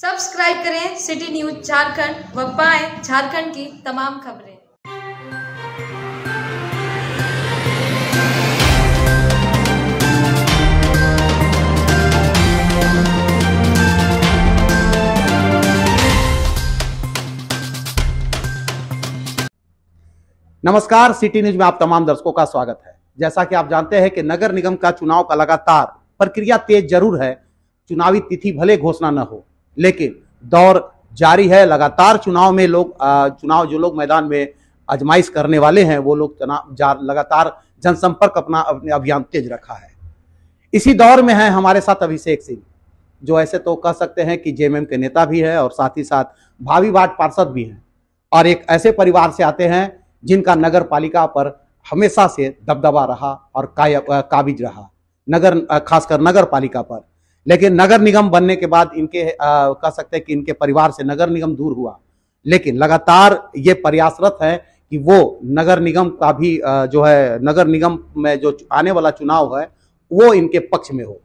Subscribe करें city news Jharkhand व पाएं झारखंड की तमाम खबरें नमस्कार सिटी न्यूज में आप तमाम दर्शकों का स्वागत है जैसा कि आप जानते हैं कि नगर निगम का चुनाव का लगातार प्रक्रिया तेज जरूर है चुनावी तिथि भले घोषणा न हो लेकिन दौर जारी है लगातार चुनाव में लोग चुनाव जो लोग मैदान में आजमाइश करने वाले हैं वो लोग लगातार जनसंपर्क अपना अपने अभियान तेज रखा है इसी दौर में है हमारे साथ अभिषेक सिंह जो ऐसे तो कह सकते हैं कि जेएमएम के नेता भी है और साथ ही साथ भावी वार्ड पार्षद भी हैं और एक ऐसे परिवार से आते हैं जिनका नगर पालिका पर हमेशा से दबदबा रहा और काबिज रहा नगर खासकर नगर पालिका पर लेकिन नगर निगम बनने के बाद इनके कह सकते हैं कि इनके परिवार से नगर निगम दूर हुआ लेकिन लगातार ये प्रयासरत है कि वो नगर निगम का भी जो है नगर निगम में जो आने वाला चुनाव है वो इनके पक्ष में हो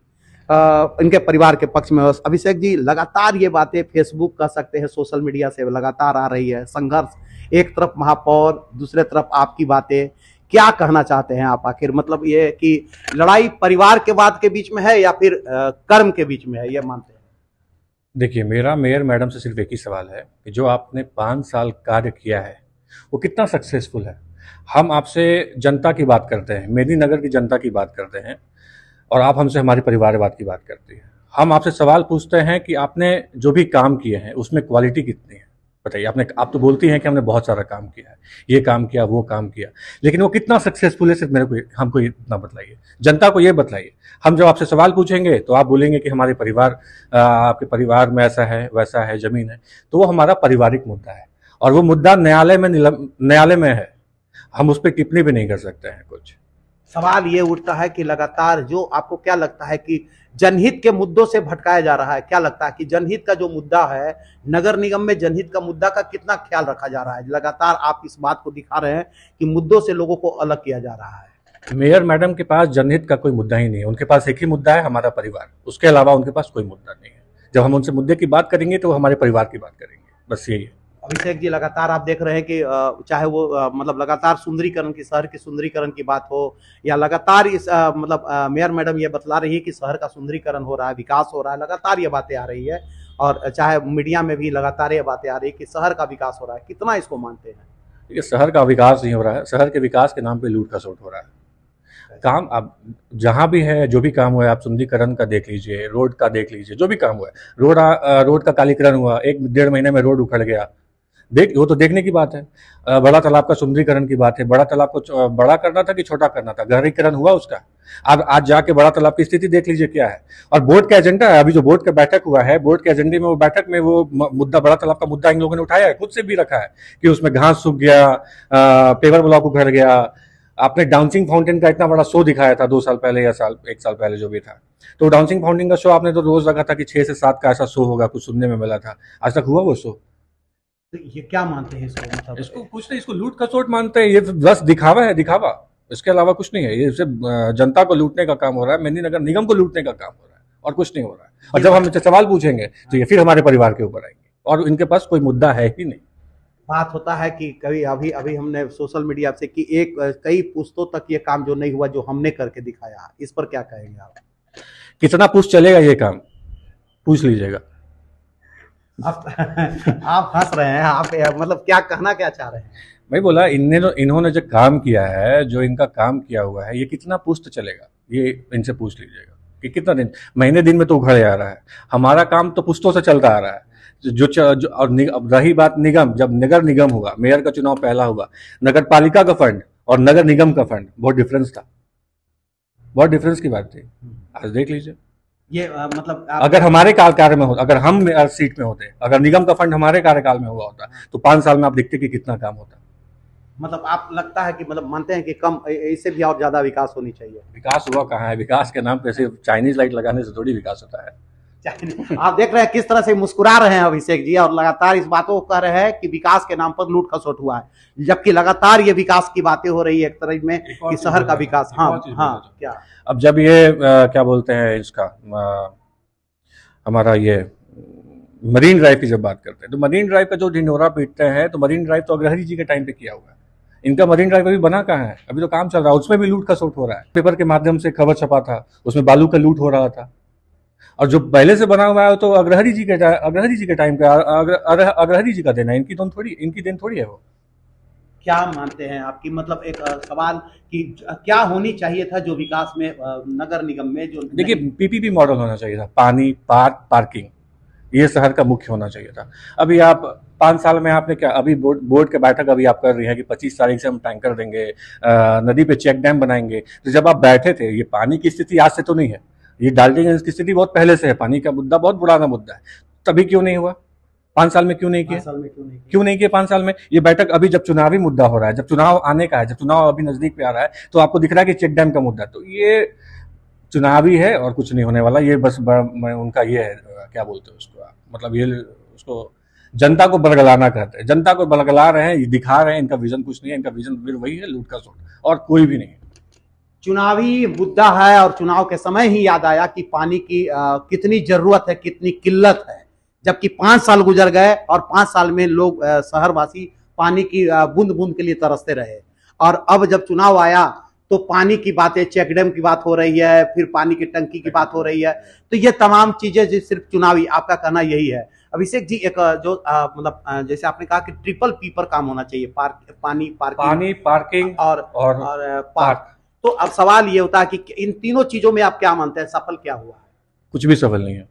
इनके परिवार के पक्ष में हो अभिषेक जी लगातार ये बातें फेसबुक कह सकते हैं सोशल मीडिया से लगातार आ रही है संघर्ष एक तरफ महापौर दूसरे तरफ आपकी बातें क्या कहना चाहते हैं आप आखिर मतलब ये कि लड़ाई परिवार के बाद के बीच में है या फिर कर्म के बीच में है ये मानते हैं देखिए मेरा मेयर मैडम से सिर्फ एक ही सवाल है कि जो आपने पाँच साल कार्य किया है वो कितना सक्सेसफुल है हम आपसे जनता की बात करते हैं मेदीनगर की जनता की बात करते हैं और आप हमसे हमारे परिवारवाद की बात करती हैं हम आपसे सवाल पूछते हैं कि आपने जो भी काम किए हैं उसमें क्वालिटी कितनी है बताइए आपने आप तो बोलती हैं कि हमने बहुत सारा काम किया है ये काम किया वो काम किया लेकिन वो कितना सक्सेसफुल है सिर्फ मेरे को हमको इतना बतलाइए जनता को ये बतलाइए हम जब आपसे सवाल पूछेंगे तो आप बोलेंगे कि हमारे परिवार आपके परिवार में ऐसा है वैसा है जमीन है तो वो हमारा पारिवारिक मुद्दा है और वो मुद्दा न्यायालय में न्यायालय में है हम उस पर टिप्पणी भी नहीं कर सकते हैं कुछ सवाल ये उठता है कि लगातार जो आपको क्या लगता है कि जनहित के मुद्दों से भटकाया जा रहा है क्या लगता है कि जनहित का जो मुद्दा है नगर निगम में जनहित का मुद्दा का कितना ख्याल रखा जा रहा है लगातार आप इस बात को दिखा रहे हैं कि मुद्दों से लोगों को अलग किया जा रहा है मेयर मैडम के पास जनहित का कोई मुद्दा ही नहीं है उनके पास एक ही मुद्दा है हमारा परिवार उसके अलावा उनके पास कोई मुद्दा नहीं है जब हम उनसे मुद्दे की बात करेंगे तो वो हमारे परिवार की बात करेंगे बस यही है अभिषेक जी लगातार आप देख रहे हैं कि चाहे वो मतलब लगातार सुंदरीकरण की शहर की सुंदरीकरण की बात हो या लगातार इस मतलब मेयर मैडम ये बतला रही है कि शहर का सुंदरीकरण हो रहा है विकास हो रहा है लगातार ये बातें आ रही है और चाहे मीडिया में भी लगातार ये बातें आ रही है कि शहर का विकास हो रहा है कितना इसको मानते हैं देखिए शहर का विकास नहीं हो रहा है शहर के विकास के नाम पर लूट का सोट हो रहा है अच्छा। काम आप जहाँ भी है जो भी काम हुआ है आप सुंदरीकरण का देख लीजिए रोड का देख लीजिए जो भी काम हुआ है रोड रोड का कालीकरण हुआ एक डेढ़ महीने में रोड उखड़ गया देख वो तो देखने की बात है बड़ा तालाब का सुंदरीकरण की बात है बड़ा तालाब को बड़ा करना था कि छोटा करना था गहरीकरण हुआ उसका आप आज जाके बड़ा तालाब की स्थिति देख लीजिए क्या है और बोर्ड का एजेंडा है अभी जो बोर्ड का बैठक हुआ है बोर्ड के एजेंडे में वो बैठक में वो मुद्दा बड़ा तालाब का मुद्दा इन लोगों ने उठाया है खुद से भी रखा है कि उसमें घास सूख गया पेवर ब्लॉक उखड़ गया आपने डाउंसिंग फाउंटेन का इतना बड़ा शो दिखाया था दो साल पहले या साल एक साल पहले जो भी था तो डाउंसिंग फाउंटेन का शो आपने तो रोज रखा था कि छह से सात का ऐसा शो होगा कुछ सुनने में मिला था आज तक हुआ वो शो तो ये क्या मानते हैं इसको मतलब इसको कुछ नहीं इसको लूट का चोट मानते हैं ये तो बस दिखावा है दिखावा इसके अलावा कुछ नहीं है ये सिर्फ जनता को लूटने का काम हो रहा है मेहंदी नगर निगम को लूटने का काम हो रहा है और कुछ नहीं हो रहा है और जब हम इनसे सवाल पूछेंगे तो ये फिर हमारे परिवार के ऊपर आएंगे और इनके पास कोई मुद्दा है ही नहीं बात होता है कि कभी अभी अभी हमने सोशल मीडिया से कि एक कई पुस्तों तक ये काम जो नहीं हुआ जो हमने करके दिखाया इस पर क्या कहेंगे आप कितना पुस्त चलेगा ये काम पूछ लीजिएगा आप आप हंस रहे हैं आप मतलब क्या कहना क्या चाह रहे हैं भाई बोला इनने इन्होंने जो काम किया है जो इनका काम किया हुआ है ये कितना पुस्त चलेगा ये इनसे पूछ लीजिएगा कि कितना दिन महीने दिन में तो उखड़ आ रहा है हमारा काम तो पुस्तों से चलता आ रहा है जो, जो और अब रही बात निगम जब नगर निगम हुआ मेयर का चुनाव पहला हुआ नगर पालिका का फंड और नगर निगम का फंड बहुत डिफरेंस था बहुत डिफरेंस की बात थी आज देख लीजिए ये आ, मतलब अगर हमारे कार्यकाल में होता अगर हम सीट में होते अगर निगम का फंड हमारे कार्यकाल में हुआ होता तो पांच साल में आप देखते कि कितना काम होता मतलब आप लगता है कि मतलब मानते हैं कि कम इससे भी और ज्यादा विकास होनी चाहिए विकास हुआ कहाँ है विकास के नाम पे सिर्फ चाइनीज लाइट लगाने से थोड़ी विकास होता है आप देख रहे हैं किस तरह से मुस्कुरा रहे हैं अभिषेक जी और लगातार इस बातों को कह रहे हैं कि विकास के नाम पर लूट खसोट हुआ है जबकि लगातार ये विकास की बातें हो रही है एक तरह में कि शहर का विकास हाँ हाँ क्या अब जब ये क्या बोलते हैं इसका हमारा ये मरीन ड्राइव की जब बात करते हैं तो मरीन ड्राइव का जो ढिंडोरा पीटते हैं तो मरीन ड्राइव तो अग्रहरी जी के टाइम पे किया हुआ है इनका मरीन ड्राइव अभी बना कहाँ है अभी तो काम चल रहा है उसमें भी लूट का सोट हो रहा है पेपर के माध्यम से खबर छपा था उसमें बालू का लूट हो रहा था और जो पहले से बना हुआ है तो अग्रहरी जी के अग्रहरी जी के टाइम का अग्रहरी जी का देना है इनकी दिन थोड़ी इनकी दिन थोड़ी है वो क्या मानते हैं आपकी मतलब एक सवाल कि क्या होनी चाहिए था जो विकास में नगर निगम में जो देखिए पीपीपी मॉडल होना चाहिए था पानी पार्क पार्किंग ये शहर का मुख्य होना चाहिए था अभी आप पाँच साल में आपने क्या अभी बोर्ड बोर्ड के बैठक अभी आप कर रही है कि पच्चीस तारीख से हम टैंकर देंगे नदी पे चेक डैम बनाएंगे तो जब आप बैठे थे ये पानी की स्थिति आज से तो नहीं है ये डाल्टनियन की स्थिति बहुत पहले से है पानी का मुद्दा बहुत पुराना मुद्दा है तभी क्यों नहीं हुआ पांच साल में क्यों नहीं किया साल में क्यों नहीं किया पांच साल में ये बैठक अभी जब चुनावी मुद्दा हो रहा है जब चुनाव आने का है जब चुनाव अभी नजदीक पे आ रहा है तो आपको दिख रहा है कि चेक डैम का मुद्दा तो ये चुनावी है और कुछ नहीं होने वाला ये बस मैं उनका ये है क्या बोलते हैं उसको मतलब ये उसको जनता को बरगलाना कहते हैं जनता को बरगला रहे हैं ये दिखा रहे हैं इनका विजन कुछ नहीं है इनका विजन फिर वही है लूट का सोट और कोई भी नहीं चुनावी मुद्दा है और चुनाव के समय ही याद आया कि पानी की आ, कितनी जरूरत है कितनी किल्लत है जबकि पांच साल गुजर गए और पांच साल में लोग शहरवासी पानी की बूंद बूंद के लिए तरसते रहे और अब जब चुनाव आया तो पानी की बातें चेकडेम की बात हो रही है फिर पानी की टंकी की बात हो रही है तो ये तमाम चीजें जो सिर्फ चुनावी आपका कहना यही है अभिषेक जी एक जो मतलब जैसे आपने कहा कि ट्रिपल पी पर काम होना चाहिए पार्क पानी पार्किंग पानी पार्किंग और, और, और, और पार्क तो अब सवाल ये होता है कि इन तीनों चीजों में आप क्या मानते हैं सफल क्या हुआ है कुछ भी सफल नहीं है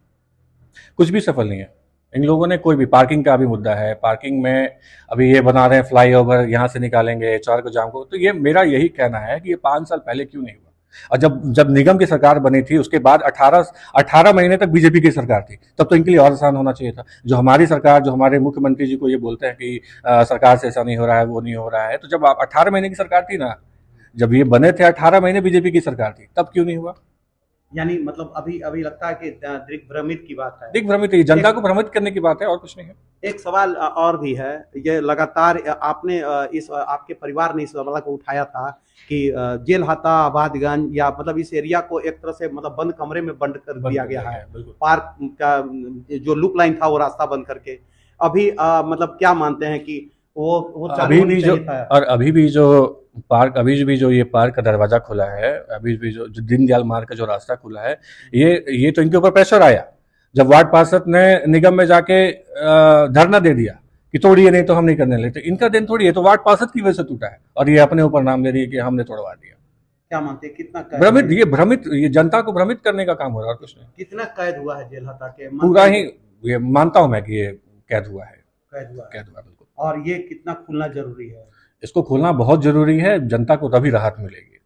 कुछ भी सफल नहीं है इन लोगों ने कोई भी पार्किंग का भी मुद्दा है पार्किंग में अभी ये बना रहे हैं फ्लाई ओवर यहाँ से निकालेंगे चार को जाम को तो ये मेरा यही कहना है कि ये पांच साल पहले क्यों नहीं हुआ और जब जब निगम की सरकार बनी थी उसके बाद 18 18 महीने तक बीजेपी की सरकार थी तब तो इनके लिए और आसान होना चाहिए था जो हमारी सरकार जो हमारे मुख्यमंत्री जी को ये बोलते हैं कि आ, सरकार से ऐसा नहीं हो रहा है वो नहीं हो रहा है तो जब आप अठारह महीने की सरकार थी ना जब ये बने थे अठारह महीने बीजेपी की सरकार थी तब क्यों नहीं हुआ यानी मतलब अभी अभी लगता है कि दिग्भ्रमित की बात है दिग्भ्रमित जनता को भ्रमित करने की बात है और कुछ नहीं है एक सवाल और भी है ये लगातार आपने इस आपके परिवार ने इस सवाल को उठाया था कि जेल हाथा आबादगंज या मतलब इस एरिया को एक तरह से मतलब बंद कमरे में बंद कर बंद दिया गया है पार्क का जो लूप लाइन था वो रास्ता बंद करके अभी आ, मतलब क्या मानते हैं कि वो वो अभी भी जो और अभी भी जो पार्क अभी भी जो ये पार्क का दरवाजा खुला है अभी भी जो, जो दीनदयाल मार्ग का जो रास्ता खुला है ये ये तो इनके ऊपर प्रेशर आया जब वार्ड पार्षद ने निगम में जाके धरना दे दिया कि तोड़िए नहीं तो हम नहीं करने लेते तो इनका दिन थोड़ी है तो वार्ड पार्षद की वजह से टूटा है और ये अपने ऊपर नाम ले रही है कि हमने तोड़वा दिया क्या मानते हैं कितना कैद भ्रमित ये भ्रमित ये जनता को भ्रमित करने का काम हो रहा है कुछ नहीं कितना कैद हुआ है जेल हत्या के पूरा ही ये मानता हूँ मैं कि ये कैद हुआ है कैद हुआ कैद हुआ बिल्कुल और ये कितना खुलना जरूरी है इसको खोलना बहुत जरूरी है जनता को तभी राहत मिलेगी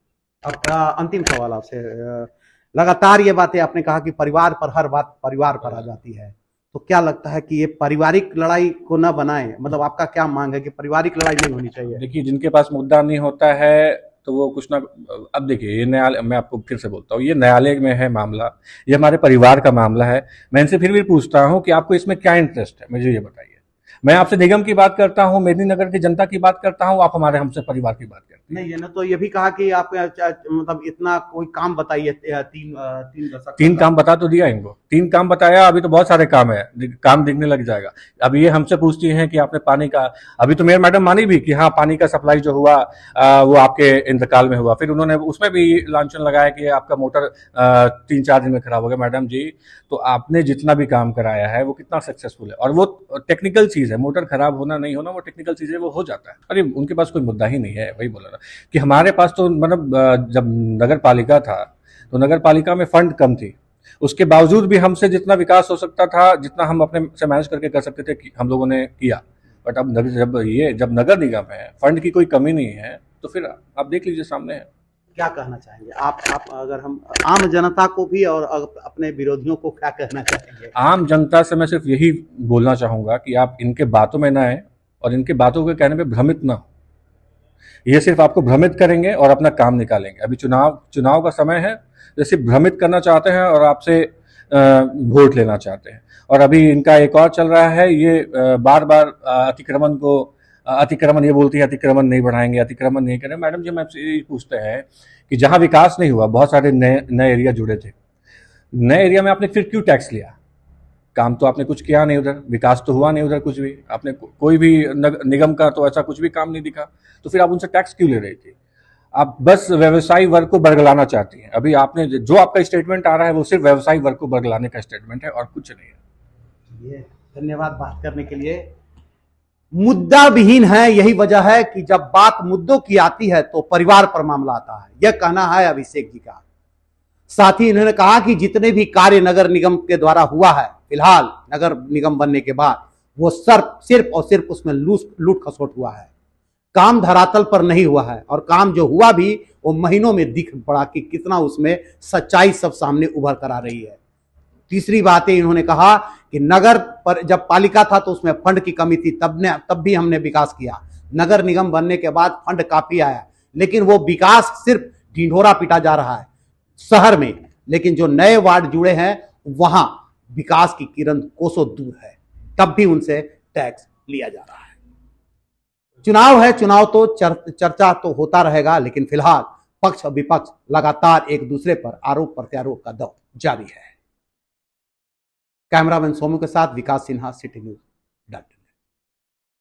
अब अंतिम सवाल आपसे लगातार ये बातें आपने कहा कि परिवार पर हर बात परिवार पर आ जाती है तो क्या लगता है कि ये पारिवारिक लड़ाई को न बनाए मतलब आपका क्या मांग है कि पारिवारिक लड़ाई नहीं होनी चाहिए देखिए जिनके पास मुद्दा नहीं होता है तो वो कुछ ना अब देखिए ये न्यायालय मैं आपको फिर से बोलता हूँ ये न्यायालय में है मामला ये हमारे परिवार का मामला है मैं इनसे फिर भी पूछता हूँ कि आपको इसमें क्या इंटरेस्ट है मुझे ये बताइए मैं आपसे निगम की बात करता हूँ मेदिनीनगर की जनता की बात करता हूँ आप हमारे हमसे परिवार की बात करते हैं नहीं ना तो ये भी कहा कि आप मतलब इतना कोई काम बताइए तीन तीन दशक तीन काम बता तो दिया इनको तीन काम बताया अभी तो बहुत सारे काम है काम दिखने लग जाएगा अब ये हमसे पूछती है कि आपने पानी का अभी तो मेयर मैडम मानी भी कि हाँ पानी का सप्लाई जो हुआ वो आपके इंतकाल में हुआ फिर उन्होंने उसमें भी लॉन्चन लगाया कि आपका मोटर तीन चार दिन में खराब हो गया मैडम जी तो आपने जितना भी काम कराया है वो कितना सक्सेसफुल है और वो टेक्निकल चीज चीज़ है मोटर खराब होना नहीं होना वो टेक्निकल चीज़ है वो हो जाता है अरे उनके पास कोई मुद्दा ही नहीं है वही बोला ना कि हमारे पास तो मतलब जब नगर पालिका था तो नगर पालिका में फंड कम थी उसके बावजूद भी हमसे जितना विकास हो सकता था जितना हम अपने से मैनेज करके कर सकते थे कि हम लोगों ने किया बट अब जब ये जब नगर निगम है फंड की कोई कमी नहीं है तो फिर आप देख लीजिए सामने है क्या कहना चाहेंगे आप आप अगर हम आम जनता को भी और अपने विरोधियों को क्या कहना चाहेंगे आम जनता से मैं सिर्फ यही बोलना चाहूंगा कि आप इनके बातों में ना आए और इनके बातों के कहने पर भ्रमित ना ये सिर्फ आपको भ्रमित करेंगे और अपना काम निकालेंगे अभी चुनाव चुनाव का समय है जैसे तो भ्रमित करना चाहते हैं और आपसे वोट लेना चाहते हैं और अभी इनका एक और चल रहा है ये बार बार अतिक्रमण को अतिक्रमण ये बोलती है अतिक्रमण नहीं बढ़ाएंगे अतिक्रमण नहीं करें मैडम जी मैं यही पूछते हैं कि जहाँ विकास नहीं हुआ बहुत सारे नए नए एरिया जुड़े थे नए एरिया में आपने फिर क्यों टैक्स लिया काम तो आपने कुछ किया नहीं उधर विकास तो हुआ नहीं उधर कुछ भी आपने कोई भी निगम का तो ऐसा कुछ भी काम नहीं दिखा तो फिर आप उनसे टैक्स क्यों ले रही थी आप बस व्यवसायी वर्ग को बरगलाना चाहती हैं अभी आपने जो आपका स्टेटमेंट आ रहा है वो सिर्फ व्यवसायी वर्ग को बरगलाने का स्टेटमेंट है और कुछ नहीं है धन्यवाद बात करने के लिए मुद्दा विहीन है यही वजह है कि जब बात मुद्दों की आती है तो परिवार पर मामला आता है यह कहना है अभिषेक जी का साथ ही इन्होंने कहा कि जितने भी कार्य नगर निगम के द्वारा हुआ है फिलहाल नगर निगम बनने के बाद वो सिर्फ सिर्फ और सिर्फ उसमें लूट खसोट हुआ है काम धरातल पर नहीं हुआ है और काम जो हुआ भी वो महीनों में दिख पड़ा कि कितना उसमें सच्चाई सब सामने उभर कर आ रही है तीसरी बातें इन्होंने कहा कि नगर पर जब पालिका था तो उसमें फंड की कमी थी तब ने तब भी हमने विकास किया नगर निगम बनने के बाद फंड काफी आया लेकिन वो विकास सिर्फ ढिंढोरा पिटा जा रहा है शहर में लेकिन जो नए वार्ड जुड़े हैं वहां विकास की किरण कोसों दूर है तब भी उनसे टैक्स लिया जा रहा है चुनाव है चुनाव तो चर, चर्चा तो होता रहेगा लेकिन फिलहाल पक्ष और विपक्ष लगातार एक दूसरे पर आरोप प्रत्यारोप का दौर जारी है कैमरामैन सोमू के साथ विकास सिन्हा सिटी न्यूज